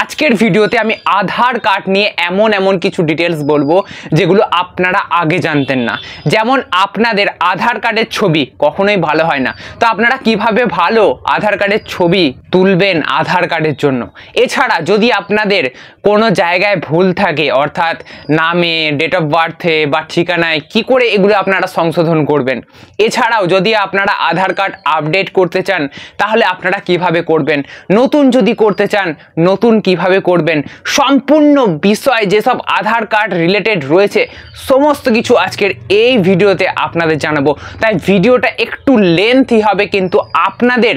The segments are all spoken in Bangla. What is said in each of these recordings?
আজকের ভিডিওতে আমি আধার কার্ড নিয়ে এমন এমন কিছু ডিটেলস বলবো যেগুলো আপনারা আগে জানতেন না যেমন আপনাদের আধার কার্ডের ছবি কখনোই ভালো হয় না তো আপনারা কিভাবে ভালো আধার কার্ডের ছবি তুলবেন আধার কার্ডের জন্য এছাড়া যদি আপনাদের কোনো জায়গায় ভুল থাকে অর্থাৎ নামে ডেট অফ বার্থে বা ঠিকানায় কি করে এগুলো আপনারা সংশোধন করবেন এছাড়াও যদি আপনারা আধার কার্ড আপডেট করতে চান তাহলে আপনারা কিভাবে করবেন নতুন যদি করতে চান নতুন নতুন কিভাবে করবেন সম্পূর্ণ বিষয় যেসব আধার কার্ড রিলেটেড রয়েছে সমস্ত কিছু আজকের এই ভিডিওতে আপনাদের জানাবো তাই ভিডিওটা একটু লেন্থই হবে কিন্তু আপনাদের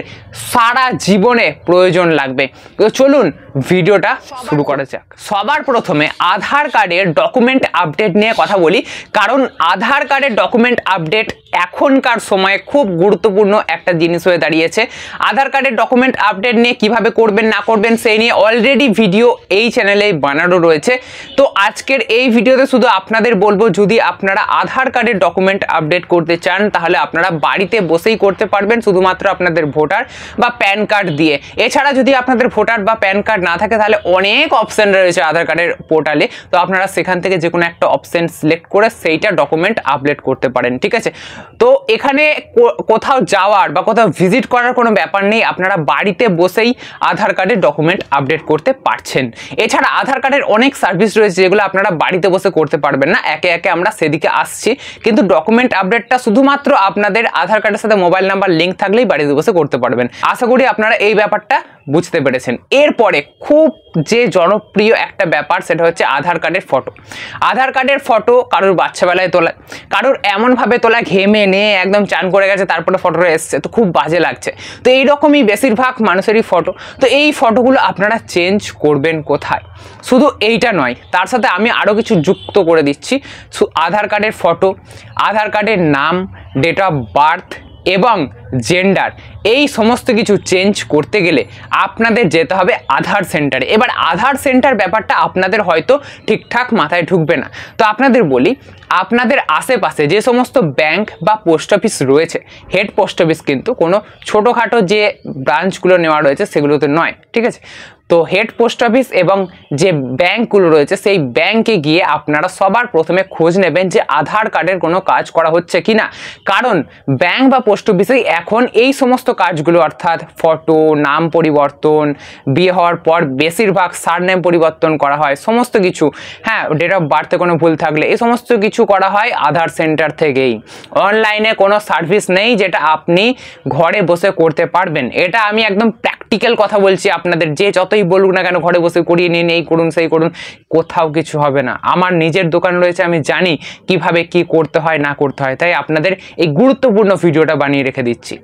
সারা জীবনে প্রয়োজন লাগবে তো চলুন ভিডিওটা শুরু করা যাক সবার প্রথমে আধার কার্ডের ডকুমেন্ট আপডেট নিয়ে কথা বলি কারণ আধার কার্ডের ডকুমেন্ট আপডেট এখনকার সময়ে খুব গুরুত্বপূর্ণ একটা জিনিস হয়ে দাঁড়িয়েছে আধার কার্ডের ডকুমেন্ট আপডেট নিয়ে কিভাবে করবেন না করবেন সেই নিয়ে অলরেডি ভিডিও এই চ্যানেলে বানানো রয়েছে তো আজকের এই ভিডিওতে শুধু আপনাদের বলবো যদি আপনারা আধার কার্ডের ডকুমেন্ট আপডেট করতে চান তাহলে আপনারা বাড়িতে বসেই করতে পারবেন শুধুমাত্র আপনাদের ভোটার বা প্যান কার্ড দিয়ে এছাড়া যদি আপনাদের ভোটার বা প্যান কার্ড না থাকে তাহলে অনেক অপশান রয়েছে আধার কার্ডের পোর্টালে তো আপনারা সেখান থেকে যে কোনো একটা অপশান সিলেক্ট করে সেইটা ডকুমেন্ট আপডেট করতে পারেন ঠিক আছে তো এখানে কোথাও যাওয়ার বা কোথাও ভিজিট করার কোনো ব্যাপার নেই আপনারা বাড়িতে বসেই আধার কার্ডের ডকুমেন্ট আপডেট করতে পারছেন এছাড়া আধার কার্ডের অনেক সার্ভিস রয়েছে যেগুলো আপনারা বাড়িতে বসে করতে পারবেন না একে একে আমরা সেদিকে আসছি কিন্তু ডকুমেন্ট আপডেটটা শুধুমাত্র আপনাদের আধার কার্ডের সাথে মোবাইল নাম্বার লিঙ্ক থাকলেই বাড়িতে বসে করতে পারবেন আশা করি আপনারা এই ব্যাপারটা বুঝতে পেরেছেন এরপরে খুব যে জনপ্রিয় একটা ব্যাপার সেটা হচ্ছে আধার কার্ডের ফটো আধার কার্ডের ফটো কারোর বাচ্চাবেলায় তোলা কারোর এমনভাবে তোলা ঘেমে নিয়ে একদম চান করে গেছে তারপরে ফটোটা এসছে তো খুব বাজে লাগছে তো এইরকমই বেশিরভাগ মানুষেরই ফটো তো এই ফটোগুলো আপনারা চেঞ্জ করবেন কোথায় শুধু এইটা নয় তার সাথে আমি আরও কিছু যুক্ত করে দিচ্ছি আধার কার্ডের ফটো আধার কার্ডের নাম ডেট অফ বার্থ এবং জেন্ডার এই সমস্ত কিছু চেঞ্জ করতে গেলে আপনাদের যেতে হবে আধার সেন্টারে এবার আধার সেন্টার ব্যাপারটা আপনাদের হয়তো ঠিকঠাক মাথায় ঢুকবে না তো আপনাদের বলি আপনাদের আশেপাশে যে সমস্ত ব্যাংক বা পোস্ট অফিস রয়েছে হেড পোস্ট অফিস কিন্তু কোনো ছোটোখাটো যে ব্রাঞ্চগুলো নেওয়া রয়েছে সেগুলোতে নয় ঠিক আছে তো হেড পোস্ট অফিস এবং যে ব্যাংকগুলো রয়েছে সেই ব্যাংকে গিয়ে আপনারা সবার প্রথমে খোঁজ নেবেন যে আধার কার্ডের কোনো কাজ করা হচ্ছে কি না কারণ ব্যাঙ্ক বা পোস্ট অফিসে এখন এই সমস্ত কাজগুলো অর্থাৎ ফটো নাম পরিবর্তন বিয়ে হওয়ার পর বেশিরভাগ সারনেম পরিবর্তন করা হয় সমস্ত কিছু হ্যাঁ ডেট অফ বার্থে কোনো ভুল থাকলে এই সমস্ত কিছু করা হয় আধার সেন্টার থেকেই অনলাইনে কোনো সার্ভিস নেই যেটা আপনি ঘরে বসে করতে পারবেন এটা আমি একদম প্র্যাকটিক্যাল কথা বলছি আপনাদের যে যত যতই বলুক না কেন ঘরে বসে করিয়ে নিন এই করুন সেই করুন কোথাও কিছু হবে না আমার নিজের দোকান রয়েছে আমি জানি কিভাবে কি করতে হয় না করতে হয় তাই আপনাদের এই গুরুত্বপূর্ণ ভিডিওটা বানিয়ে রেখে দিচ্ছি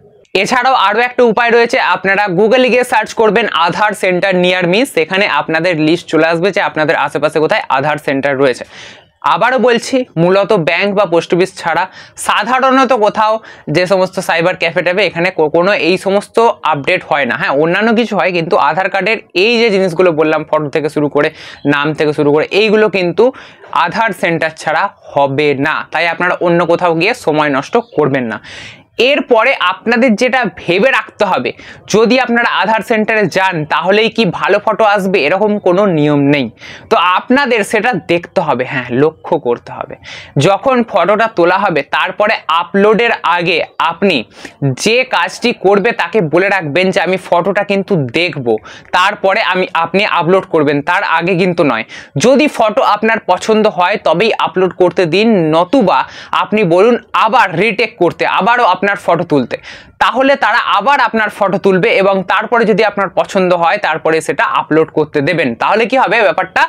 এছাড়াও আরও একটা উপায় রয়েছে আপনারা গুগলে গিয়ে সার্চ করবেন আধার সেন্টার নিয়ার মি সেখানে আপনাদের লিস্ট চলে আসবে যে আপনাদের আশেপাশে কোথায় আধার সেন্টার রয়েছে আবারও বলছি মূলত ব্যাংক বা পোস্ট অফিস ছাড়া সাধারণত কোথাও যে সমস্ত সাইবার ক্যাফে ট্যাফে এখানে কোনো এই সমস্ত আপডেট হয় না হ্যাঁ অন্যান্য কিছু হয় কিন্তু আধার কার্ডের এই যে জিনিসগুলো বললাম ফটো থেকে শুরু করে নাম থেকে শুরু করে এইগুলো কিন্তু আধার সেন্টার ছাড়া হবে না তাই আপনারা অন্য কোথাও গিয়ে সময় নষ্ট করবেন না এরপরে আপনাদের যেটা ভেবে রাখতে হবে যদি আপনারা আধার সেন্টারে যান তাহলেই কি ভালো ফটো আসবে এরকম কোনো নিয়ম নেই তো আপনাদের সেটা দেখতে হবে হ্যাঁ লক্ষ্য করতে হবে যখন ফটোটা তোলা হবে তারপরে আপলোডের আগে আপনি যে কাজটি করবে তাকে বলে রাখবেন যে আমি ফটোটা কিন্তু দেখব তারপরে আমি আপনি আপলোড করবেন তার আগে কিন্তু নয় যদি ফটো আপনার পছন্দ হয় তবেই আপলোড করতে দিন নতুবা আপনি বলুন আবার রিটেক করতে আবারও আপনার আপনার ফটো তুলতে তাহলে তারা আবার আপনার ফটো তুলবে এবং তারপরে যদি আপনার পছন্দ হয় তারপরে সেটা আপলোড করতে দেবেন তাহলে কি হবে ব্যাপারটা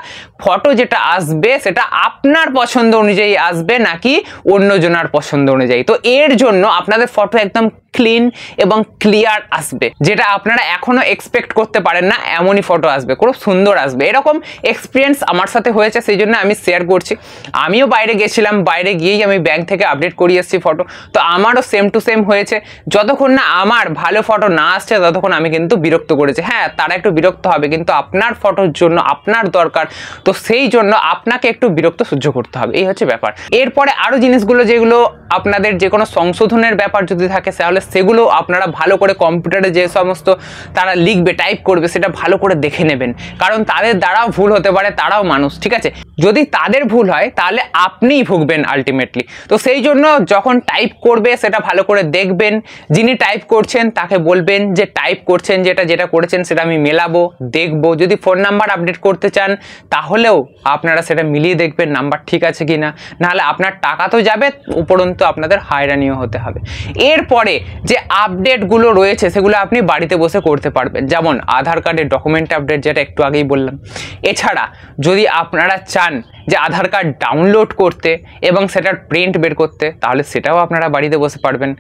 ফটো যেটা আসবে সেটা আপনার পছন্দ অনুযায়ী আসবে নাকি অন্যজনার পছন্দ অনুযায়ী তো এর জন্য আপনাদের ফটো একদম ক্লিন এবং ক্লিয়ার আসবে যেটা আপনারা এখনও এক্সপেক্ট করতে পারেন না এমনই ফটো আসবে খুব সুন্দর আসবে এরকম এক্সপিরিয়েন্স আমার সাথে হয়েছে সেই জন্য আমি শেয়ার করছি আমিও বাইরে গেছিলাম বাইরে গিয়েই আমি ব্যাংক থেকে আপডেট করিয়ে এসেছি ফটো তো আমারও সেম টু সেম হয়েছে যতক্ষণ না আমার ভালো ফটো না আসছে ততক্ষণ আমি কিন্তু বিরক্ত করেছি হ্যাঁ তারা একটু বিরক্ত হবে কিন্তু আপনার ফটোর জন্য আপনার দরকার তো সেই জন্য আপনাকে একটু বিরক্ত সহ্য করতে হবে এই হচ্ছে ব্যাপার এরপরে আরও জিনিসগুলো যেগুলো আপনাদের যে কোনো সংশোধনের ব্যাপার যদি থাকে তাহলে সেগুলো আপনারা ভালো করে কম্পিউটারে যে সমস্ত তারা লিখবে টাইপ করবে সেটা ভালো করে দেখে নেবেন কারণ তাদের দ্বারাও ভুল হতে পারে তারাও মানুষ ঠিক আছে যদি তাদের ভুল হয় তাহলে আপনিই ভুগবেন আলটিমেটলি তো সেই জন্য যখন টাইপ করবে সেটা ভালো করে করে দেখবেন যিনি টাইপ করছেন তাকে বলবেন যে টাইপ করছেন যেটা যেটা করেছেন সেটা আমি মেলাবো দেখব যদি ফোন নাম্বার আপডেট করতে চান তাহলেও আপনারা সেটা মিলিয়ে দেখবেন নাম্বার ঠিক আছে কি না নাহলে আপনার টাকা তো যাবে উপরন্তু আপনাদের হায়রানিও হতে হবে এরপরে যে আপডেটগুলো রয়েছে সেগুলো আপনি বাড়িতে বসে করতে পারবেন যেমন আধার কার্ডের ডকুমেন্ট আপডেট যেটা একটু আগেই বললাম এছাড়া যদি আপনারা চান যে আধার কার্ড ডাউনলোড করতে এবং সেটার প্রিন্ট বের করতে তাহলে সেটাও আপনারা বাড়িতে বসে পারবেন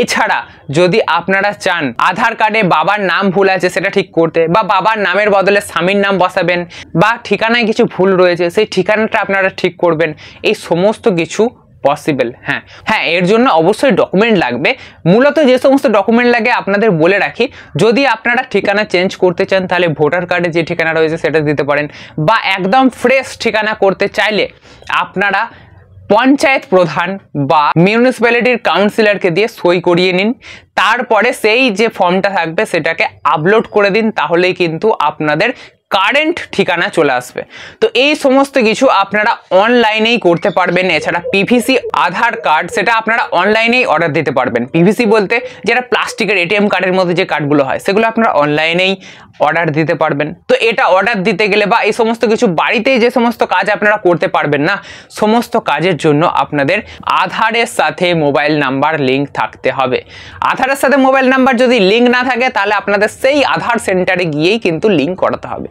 এছাড়া যদি আপনারা চান আধার কার্ডে বাবার নাম ভুল আছে সেটা ঠিক করতে বা বাবার নামের বদলে স্বামীর নাম বসাবেন বা ঠিকানায় কিছু ভুল রয়েছে সেই ঠিকানাটা আপনারা ঠিক করবেন এই সমস্ত কিছু পসিবল হ্যাঁ হ্যাঁ এর জন্য অবশ্যই ডকুমেন্ট লাগবে মূলত যে সমস্ত ডকুমেন্ট লাগে আপনাদের বলে রাখি যদি আপনারা ঠিকানা চেঞ্জ করতে চান তাহলে ভোটার কার্ডে যে ঠিকানা রয়েছে সেটা দিতে পারেন বা একদম ফ্রেশ ঠিকানা করতে চাইলে আপনারা পঞ্চায়েত প্রধান বা মিউনিসিপ্যালিটির কাউন্সিলরকে দিয়ে সই করিয়ে নিন তারপরে সেই যে ফর্মটা থাকবে সেটাকে আপলোড করে দিন তাহলেই কিন্তু আপনাদের কারেন্ট ঠিকানা চলে আসবে তো এই সমস্ত কিছু আপনারা অনলাইনেই করতে পারবেন এছাড়া পিভিসি আধার কার্ড সেটা আপনারা অনলাইনেই অর্ডার দিতে পারবেন পিভিসি বলতে যেটা প্লাস্টিকের এটিএম কার্ডের মধ্যে যে কার্ডগুলো হয় সেগুলো আপনারা অনলাইনেই অর্ডার দিতে পারবেন তো এটা অর্ডার দিতে গেলে বা এই সমস্ত কিছু বাড়িতেই যে সমস্ত কাজ আপনারা করতে পারবেন না সমস্ত কাজের জন্য আপনাদের আধারের সাথে মোবাইল নাম্বার লিঙ্ক থাকতে হবে আধারের সাথে মোবাইল নাম্বার যদি লিঙ্ক না থাকে তাহলে আপনাদের সেই আধার সেন্টারে গিয়েই কিন্তু লিঙ্ক করাতে হবে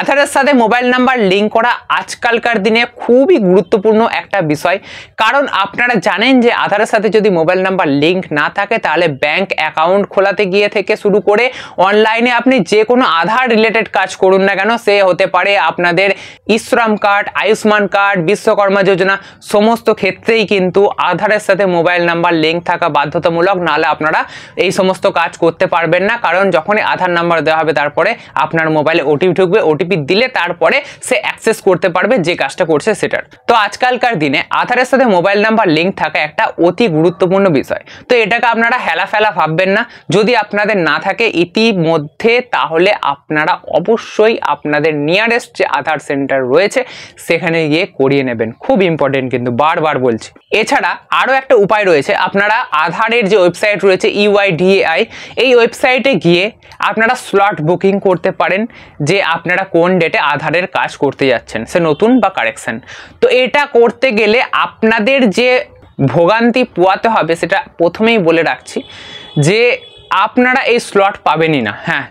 আধারের সাথে মোবাইল নাম্বার লিঙ্ক করা আজকালকার দিনে খুবই গুরুত্বপূর্ণ একটা বিষয় কারণ আপনারা জানেন যে আধারের সাথে যদি মোবাইল নাম্বার লিঙ্ক না থাকে তাহলে ব্যাংক অ্যাকাউন্ট খোলাতে গিয়ে থেকে শুরু করে অনলাইনে আপনি যে কোনো আধার রিলেটেড কাজ করুন না কেন সে হতে পারে আপনাদের ইশ্রম কার্ড আয়ুষ্মান কার্ড বিশ্বকর্মা যোজনা সমস্ত ক্ষেত্রেই কিন্তু আধারের সাথে মোবাইল নাম্বার লিঙ্ক থাকা বাধ্যতামূলক নাহলে আপনারা এই সমস্ত কাজ করতে পারবেন না কারণ যখনই আধার নাম্বার দেওয়া হবে তারপরে আপনার মোবাইলে ওটিপি ঢুকবে ওটিপি দিলে তারপরে সে অ্যাক্সেস করতে পারবে যে কাজটা করছে সেটার তো আজকালকার দিনে আধারের সাথে মোবাইল নাম্বার লিঙ্ক থাকা একটা অতি গুরুত্বপূর্ণ বিষয় তো এটাকে আপনারা হেলাফেলা ভাববেন না যদি আপনাদের না থাকে ইতিমধ্যে তাহলে আপনারা অবশ্যই আপনাদের নিয়ারেস্ট যে আধার সেন্টার রয়েছে সেখানে গিয়ে করিয়ে নেবেন খুব ইম্পর্টেন্ট কিন্তু বারবার বলছি এছাড়া আরও একটা উপায় রয়েছে আপনারা আধারের যে ওয়েবসাইট রয়েছে ইউআইডিএআই e এই ওয়েবসাইটে গিয়ে আপনারা স্লট বুকিং করতে পারেন যে আপনারা কোন ডেটে আধারের কাজ করতে যাচ্ছেন সে নতুন বা কারেকশান তো এটা করতে গেলে আপনাদের যে ভোগান্তি পোয়াতে হবে সেটা প্রথমেই বলে রাখছি যে আপনারা এই স্লট পাবেনই না হ্যাঁ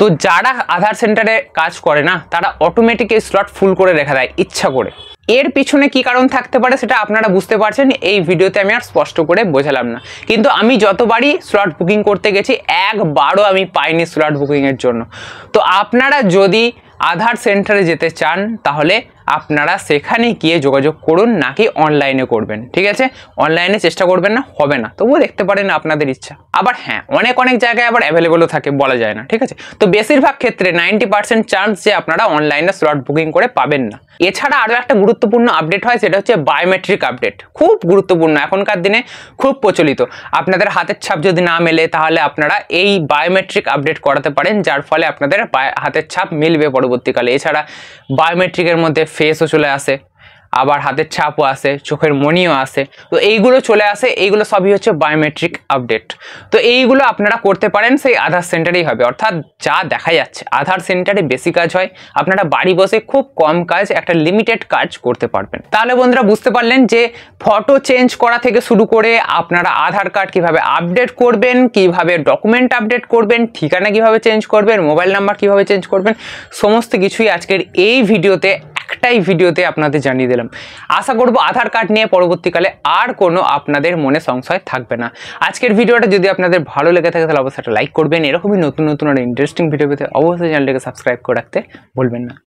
তো যারা আধার সেন্টারে কাজ করে না তারা অটোমেটিক এই স্লট ফুল করে রেখে দেয় ইচ্ছা করে এর পিছনে কি কারণ থাকতে পারে সেটা আপনারা বুঝতে পারছেন এই ভিডিওতে আমি আর স্পষ্ট করে বোঝালাম না কিন্তু আমি যতবারই স্লট বুকিং করতে গেছি একবারও আমি পাইনি স্লট বুকিংয়ের জন্য তো আপনারা যদি আধার সেন্টারে যেতে চান তাহলে আপনারা সেখানে গিয়ে যোগাযোগ করুন নাকি অনলাইনে করবেন ঠিক আছে অনলাইনে চেষ্টা করবেন না হবে না তবুও দেখতে পারেন আপনাদের ইচ্ছা আবার হ্যাঁ অনেক অনেক জায়গায় আবার অ্যাভেলেবেলও থাকে বলা যায় না ঠিক আছে তো বেশিরভাগ ক্ষেত্রে নাইনটি পার্সেন্ট চান্স যে আপনারা অনলাইনে স্লট বুকিং করে পাবেন না এছাড়া আরও একটা গুরুত্বপূর্ণ আপডেট হয় সেটা হচ্ছে বায়োমেট্রিক আপডেট খুব গুরুত্বপূর্ণ এখনকার দিনে খুব প্রচলিত আপনাদের হাতের ছাপ যদি না মেলে তাহলে আপনারা এই বায়োমেট্রিক আপডেট করাতে পারেন যার ফলে আপনাদের হাতের ছাপ মিলবে পরবর্তীকালে এছাড়া বায়োমেট্রিকের মধ্যে ফেসও চলে আসে আবার হাতের ছাপও আসে চোখের মনিও আসে তো এইগুলো চলে আসে এইগুলো সবই হচ্ছে বায়োমেট্রিক আপডেট তো এইগুলো আপনারা করতে পারেন সেই আধার সেন্টারেই হবে অর্থাৎ যা দেখা যাচ্ছে আধার সেন্টারে বেশি কাজ হয় আপনারা বাড়ি বসে খুব কম কাজ একটা লিমিটেড কাজ করতে পারবেন তাহলে বন্ধুরা বুঝতে পারলেন যে ফটো চেঞ্জ করা থেকে শুরু করে আপনারা আধার কার্ড কিভাবে আপডেট করবেন কিভাবে ডকুমেন্ট আপডেট করবেন ঠিকানা কিভাবে চেঞ্জ করবেন মোবাইল নাম্বার কিভাবে চেঞ্জ করবেন সমস্ত কিছুই আজকের এই ভিডিওতে একটাই ভিডিওতে আপনাদের জানিয়ে দিলাম আশা করব আধার কার্ড নিয়ে পরবর্তীকালে আর কোনো আপনাদের মনে সংশয় থাকবে না আজকের ভিডিওটা যদি আপনাদের ভালো লেগে থাকে তাহলে অবশ্যই লাইক করবেন এরকমই নতুন নতুন আর ইন্টারেস্টিং ভিডিও পেতে অবশ্যই চ্যানেলটাকে সাবস্ক্রাইব করে রাখতে বলবেন না